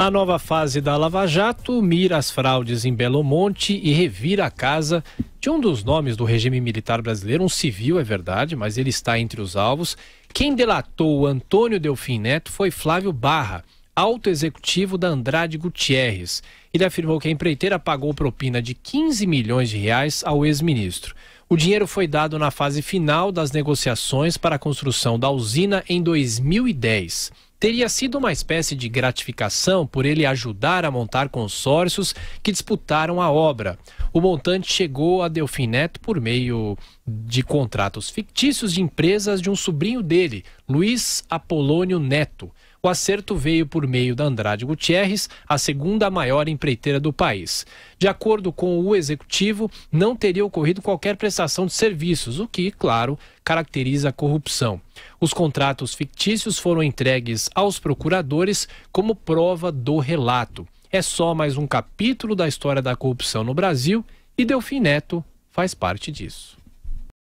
A nova fase da Lava Jato mira as fraudes em Belo Monte e revira a casa de um dos nomes do regime militar brasileiro, um civil, é verdade, mas ele está entre os alvos. Quem delatou Antônio Delfim Neto foi Flávio Barra, alto executivo da Andrade Gutierrez. Ele afirmou que a empreiteira pagou propina de 15 milhões de reais ao ex-ministro. O dinheiro foi dado na fase final das negociações para a construção da usina em 2010 teria sido uma espécie de gratificação por ele ajudar a montar consórcios que disputaram a obra. O montante chegou a Delfim Neto por meio de contratos fictícios de empresas de um sobrinho dele, Luiz Apolônio Neto. O acerto veio por meio da Andrade Gutierrez, a segunda maior empreiteira do país. De acordo com o executivo, não teria ocorrido qualquer prestação de serviços, o que, claro, caracteriza a corrupção. Os contratos fictícios foram entregues aos procuradores como prova do relato é só mais um capítulo da história da corrupção no Brasil e Delfim Neto faz parte disso.